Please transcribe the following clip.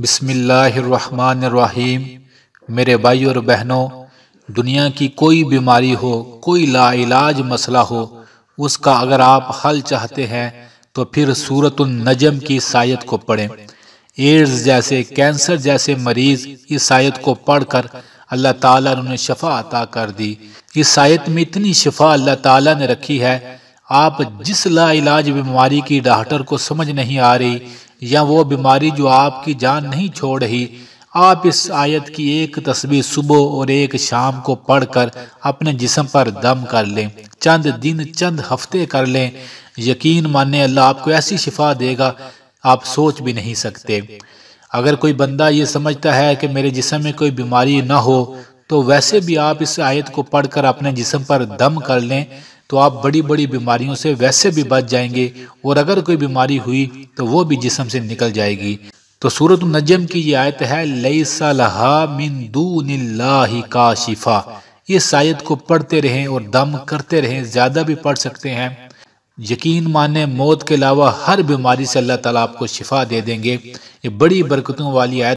बिसमीम मेरे भाई और बहनों दुनिया की कोई बीमारी हो कोई लाइलाज मसला हो उसका अगर आप हल चाहते हैं तो फिर सूरत नजम की शायद को पढ़ें एड्स जैसे कैंसर जैसे मरीज़ इस शायद को पढ़कर अल्लाह ताला ने शफा अता कर दी इस सायत में इतनी शफा अल्लाह ताला ने रखी है आप जिस लाइलाज बीमारी की डॉक्टर को समझ नहीं आ रही या वो बीमारी जो आपकी जान नहीं छोड़ रही आप इस आयत की एक तस्वीर सुबह और एक शाम को पढ़कर अपने जिसम पर दम कर लें चंद दिन चंद हफ्ते कर लें यकीन माने अल्लाह आपको ऐसी शिफा देगा आप सोच भी नहीं सकते अगर कोई बंदा ये समझता है कि मेरे जिसम में कोई बीमारी ना हो तो वैसे भी आप इस आयत को पढ़कर अपने जिसम पर दम कर लें तो आप बड़ी बड़ी बीमारियों से वैसे भी बच जाएंगे और अगर कोई बीमारी हुई तो वो भी जिसम से निकल जाएगी तो सूरत नजम की ये आयत है लई सलाह का शिफा इस आयत को पढ़ते रहें और दम करते रहें ज़्यादा भी पढ़ सकते हैं यकीन माने मौत के अलावा हर बीमारी से अल्लाह ताला आपको शिफा दे देंगे ये बड़ी बरकतों वाली आयत